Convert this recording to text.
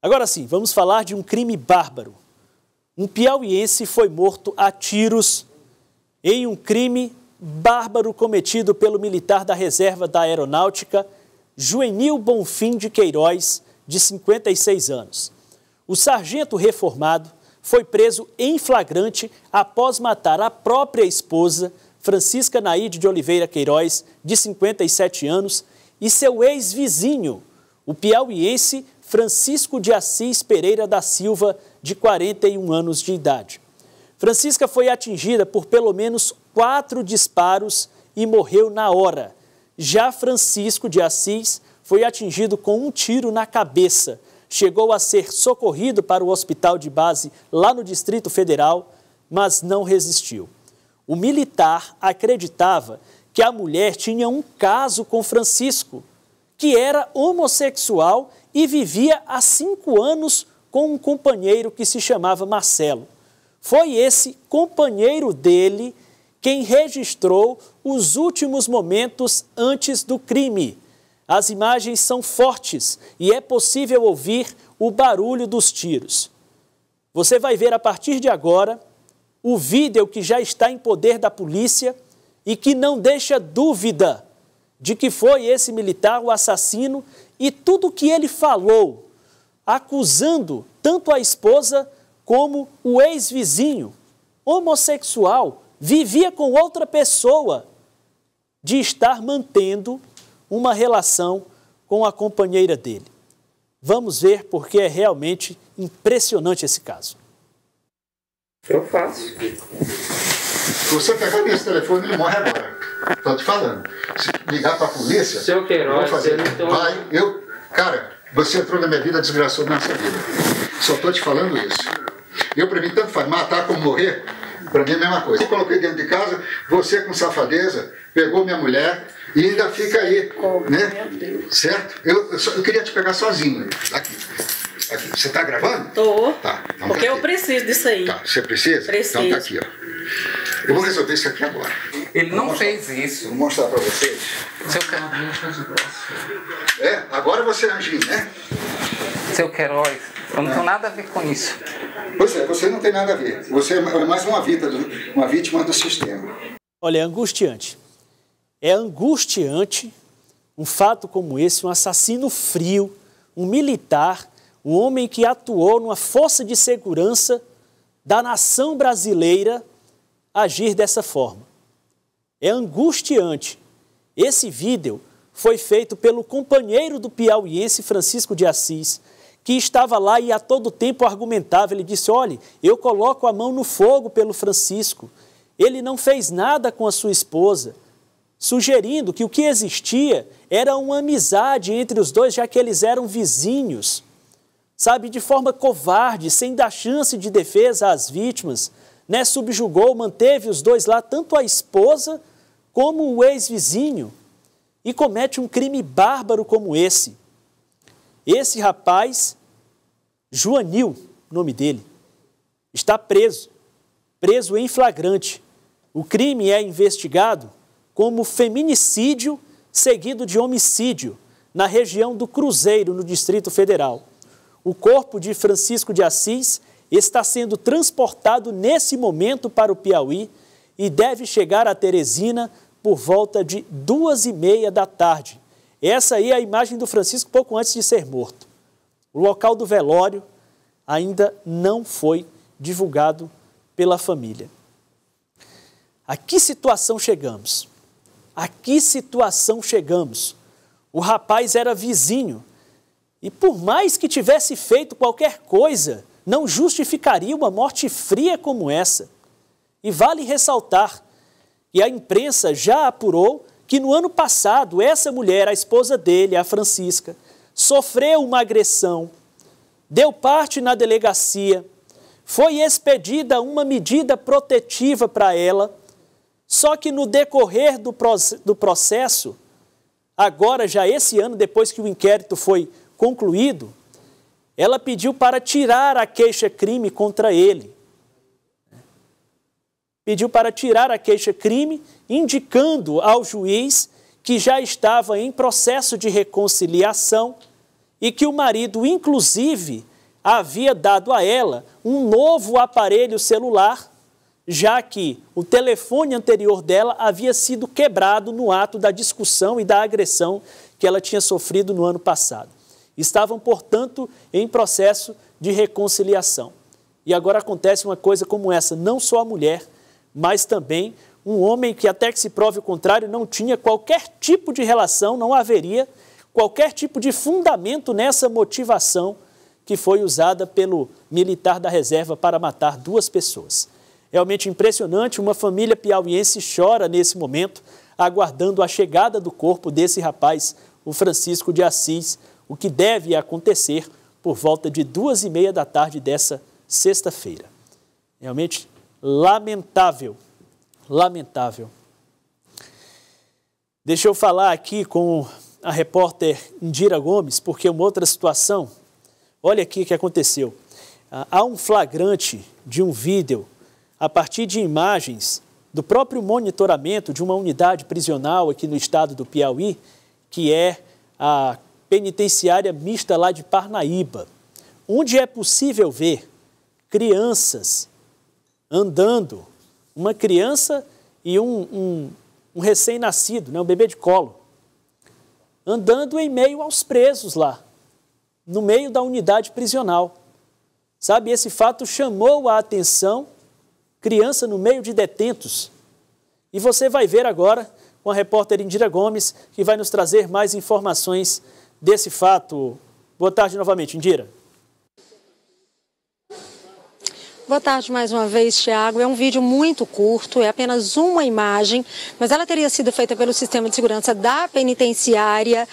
Agora sim, vamos falar de um crime bárbaro. Um piauiense foi morto a tiros em um crime bárbaro cometido pelo militar da reserva da aeronáutica, Juvenil Bonfim de Queiroz, de 56 anos. O sargento reformado foi preso em flagrante após matar a própria esposa, Francisca Naide de Oliveira Queiroz, de 57 anos, e seu ex-vizinho, o piauiense Francisco de Assis Pereira da Silva, de 41 anos de idade. Francisca foi atingida por pelo menos quatro disparos e morreu na hora. Já Francisco de Assis foi atingido com um tiro na cabeça. Chegou a ser socorrido para o hospital de base lá no Distrito Federal, mas não resistiu. O militar acreditava que a mulher tinha um caso com Francisco, que era homossexual e vivia há cinco anos com um companheiro que se chamava Marcelo. Foi esse companheiro dele quem registrou os últimos momentos antes do crime. As imagens são fortes e é possível ouvir o barulho dos tiros. Você vai ver a partir de agora o vídeo que já está em poder da polícia e que não deixa dúvida de que foi esse militar o assassino e tudo o que ele falou, acusando tanto a esposa como o ex-vizinho homossexual, vivia com outra pessoa, de estar mantendo uma relação com a companheira dele. Vamos ver porque é realmente impressionante esse caso. Eu faço. Se você pegar nesse telefone, ele morre agora. Estou te falando. Se ligar para a polícia. Seu Queiroz, fazer. Vai, eu. Cara, você entrou na minha vida, desgraçou minha vida. Só estou te falando isso. Eu, para mim, tanto faz matar como morrer, para mim é a mesma coisa. Eu coloquei dentro de casa, você com safadeza, pegou minha mulher e ainda fica aí. né? Certo? Eu, eu, só, eu queria te pegar sozinho. Aqui. Aqui. Você está gravando? Estou. Tá. Então tá Porque tá eu preciso disso aí. Tá. Você precisa? Preciso. Então tá aqui, ó. Eu vou resolver isso aqui agora. Ele não mostrar, fez isso. Vou mostrar para vocês. Seu É, agora você é né? Seu Queiroz, eu não é. tenho nada a ver com isso. Pois é, você não tem nada a ver. Você é, é mais uma vítima do, uma vítima do sistema. Olha, é angustiante. É angustiante um fato como esse, um assassino frio, um militar, um homem que atuou numa força de segurança da nação brasileira agir dessa forma. É angustiante. Esse vídeo foi feito pelo companheiro do piauiense Francisco de Assis, que estava lá e a todo tempo argumentava. Ele disse: Olhe, eu coloco a mão no fogo pelo Francisco. Ele não fez nada com a sua esposa, sugerindo que o que existia era uma amizade entre os dois, já que eles eram vizinhos. Sabe, de forma covarde, sem dar chance de defesa às vítimas, né, subjugou, manteve os dois lá, tanto a esposa como o ex-vizinho, e comete um crime bárbaro como esse. Esse rapaz, Joanil, nome dele, está preso, preso em flagrante. O crime é investigado como feminicídio seguido de homicídio na região do Cruzeiro, no Distrito Federal. O corpo de Francisco de Assis está sendo transportado nesse momento para o Piauí e deve chegar a Teresina por volta de duas e meia da tarde. Essa aí é a imagem do Francisco pouco antes de ser morto. O local do velório ainda não foi divulgado pela família. A que situação chegamos? A que situação chegamos? O rapaz era vizinho e, por mais que tivesse feito qualquer coisa, não justificaria uma morte fria como essa. E vale ressaltar que a imprensa já apurou que no ano passado essa mulher, a esposa dele, a Francisca, sofreu uma agressão, deu parte na delegacia, foi expedida uma medida protetiva para ela, só que no decorrer do, do processo, agora já esse ano, depois que o inquérito foi concluído, ela pediu para tirar a queixa-crime contra ele. Pediu para tirar a queixa-crime, indicando ao juiz que já estava em processo de reconciliação e que o marido, inclusive, havia dado a ela um novo aparelho celular, já que o telefone anterior dela havia sido quebrado no ato da discussão e da agressão que ela tinha sofrido no ano passado. Estavam, portanto, em processo de reconciliação. E agora acontece uma coisa como essa, não só a mulher, mas também um homem que, até que se prove o contrário, não tinha qualquer tipo de relação, não haveria qualquer tipo de fundamento nessa motivação que foi usada pelo militar da reserva para matar duas pessoas. Realmente impressionante, uma família piauiense chora nesse momento, aguardando a chegada do corpo desse rapaz, o Francisco de Assis, o que deve acontecer por volta de duas e meia da tarde dessa sexta-feira. Realmente lamentável, lamentável. Deixa eu falar aqui com a repórter Indira Gomes, porque é uma outra situação, olha aqui o que aconteceu. Ah, há um flagrante de um vídeo a partir de imagens do próprio monitoramento de uma unidade prisional aqui no estado do Piauí, que é a penitenciária mista lá de Parnaíba, onde é possível ver crianças andando, uma criança e um, um, um recém-nascido, né, um bebê de colo, andando em meio aos presos lá, no meio da unidade prisional. Sabe, esse fato chamou a atenção, criança no meio de detentos. E você vai ver agora com a repórter Indira Gomes, que vai nos trazer mais informações desse fato. Boa tarde novamente, Indira. Boa tarde mais uma vez, Tiago. É um vídeo muito curto, é apenas uma imagem, mas ela teria sido feita pelo sistema de segurança da penitenciária